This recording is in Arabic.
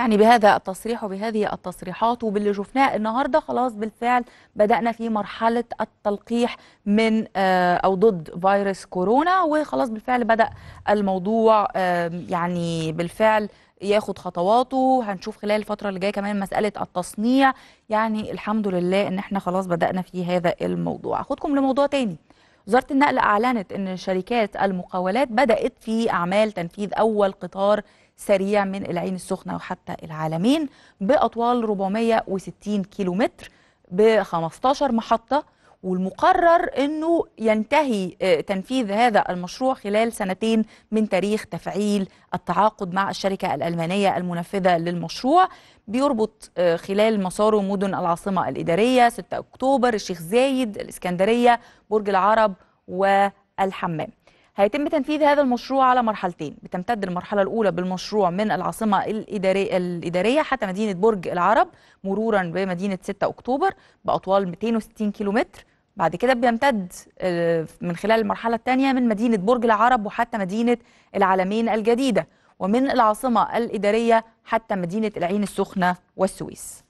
يعني بهذا التصريح وبهذه التصريحات وباللي شفناه النهارده خلاص بالفعل بدأنا في مرحلة التلقيح من آه، أو ضد فيروس كورونا وخلاص بالفعل بدأ الموضوع يعني بالفعل ياخد خطواته هنشوف خلال الفترة اللي جاية كمان مسألة التصنيع يعني الحمد لله إن احنا خلاص بدأنا في هذا الموضوع أخدكم لموضوع تاني وزاره النقل اعلنت ان شركات المقاولات بدات في اعمال تنفيذ اول قطار سريع من العين السخنه وحتى العالمين باطوال 460 كيلومتر ب 15 محطه والمقرر أنه ينتهي آه، تنفيذ هذا المشروع خلال سنتين من تاريخ تفعيل التعاقد مع الشركة الألمانية المنفذة للمشروع بيربط آه، خلال مساره مدن العاصمة الإدارية 6 أكتوبر الشيخ زايد الإسكندرية برج العرب والحمام هيتم تنفيذ هذا المشروع على مرحلتين بتمتد المرحلة الأولى بالمشروع من العاصمة الإدارية, الإدارية حتى مدينة برج العرب مرورا بمدينة 6 أكتوبر بأطوال 260 كيلومتر بعد كده بيمتد آه، من خلال المرحلة الثانية من مدينة برج العرب وحتى مدينة العالمين الجديدة ومن العاصمة الإدارية حتى مدينة العين السخنة والسويس